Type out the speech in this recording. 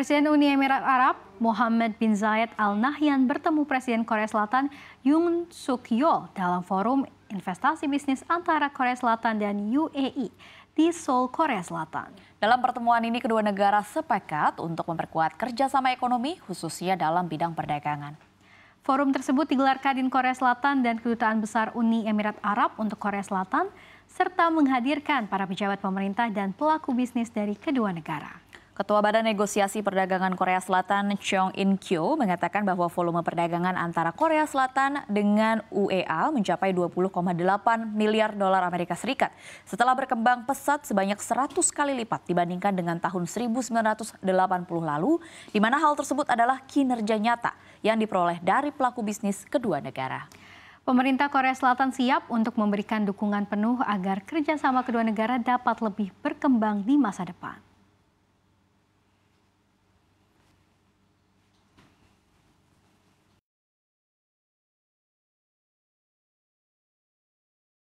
Presiden Uni Emirat Arab Mohammed bin Zayed Al Nahyan bertemu Presiden Korea Selatan Yoon Suk Yeol dalam forum investasi bisnis antara Korea Selatan dan UAE di Seoul, Korea Selatan. Dalam pertemuan ini kedua negara sepakat untuk memperkuat kerjasama ekonomi khususnya dalam bidang perdagangan. Forum tersebut digelar Kadin Korea Selatan dan Kedutaan Besar Uni Emirat Arab untuk Korea Selatan serta menghadirkan para pejabat pemerintah dan pelaku bisnis dari kedua negara. Ketua Badan Negosiasi Perdagangan Korea Selatan Chong In Kyo mengatakan bahwa volume perdagangan antara Korea Selatan dengan UEA mencapai 20,8 miliar dolar Amerika Serikat setelah berkembang pesat sebanyak 100 kali lipat dibandingkan dengan tahun 1980 lalu di mana hal tersebut adalah kinerja nyata yang diperoleh dari pelaku bisnis kedua negara. Pemerintah Korea Selatan siap untuk memberikan dukungan penuh agar kerjasama kedua negara dapat lebih berkembang di masa depan.